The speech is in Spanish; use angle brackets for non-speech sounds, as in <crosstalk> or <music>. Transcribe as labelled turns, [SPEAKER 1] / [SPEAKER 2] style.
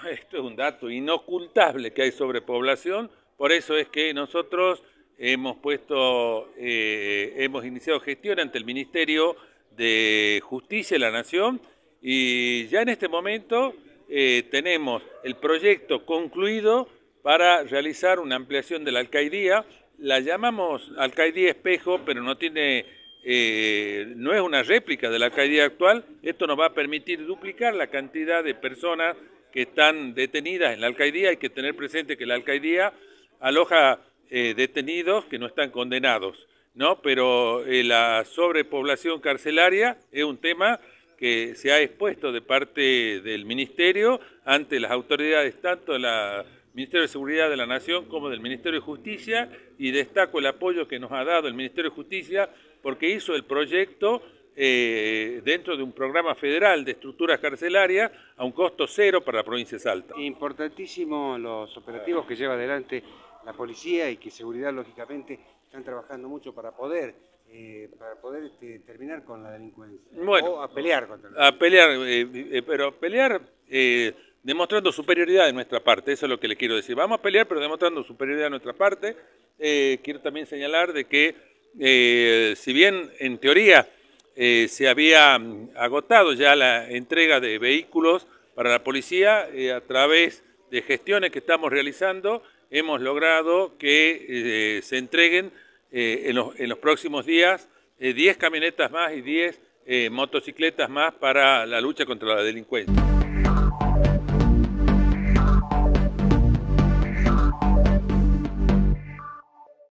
[SPEAKER 1] <laughs> Esto es un dato inocultable que hay sobrepoblación, por eso es que nosotros hemos puesto, eh, hemos iniciado gestión ante el Ministerio de Justicia de la Nación y ya en este momento eh, tenemos el proyecto concluido para realizar una ampliación de la alcaldía La llamamos alcaldía espejo, pero no tiene eh, no es una réplica de la Alcaidía actual, esto nos va a permitir duplicar la cantidad de personas que están detenidas en la alcaldía. Hay que tener presente que la alcaldía aloja eh, detenidos que no están condenados, ¿no? Pero eh, la sobrepoblación carcelaria es un tema que se ha expuesto de parte del Ministerio ante las autoridades, tanto la Ministerio de Seguridad de la Nación como del Ministerio de Justicia y destaco el apoyo que nos ha dado el Ministerio de Justicia porque hizo el proyecto eh, dentro de un programa federal de estructuras carcelarias a un costo cero para la provincia de Salta. Importantísimo los operativos que lleva adelante la policía y que seguridad
[SPEAKER 2] lógicamente están trabajando mucho para poder eh, para poder este, terminar con la delincuencia
[SPEAKER 1] bueno, o a pelear contra la a pelear eh, pero pelear demostrando superioridad de nuestra parte, eso es lo que le quiero decir. Vamos a pelear, pero demostrando superioridad de nuestra parte. Eh, quiero también señalar de que, eh, si bien en teoría eh, se había mm, agotado ya la entrega de vehículos para la policía, a través de gestiones que estamos realizando, hemos logrado que se entreguen en los, en, los, próximos días 10 camionetas más y 10 motocicletas más para la lucha contra la delincuencia.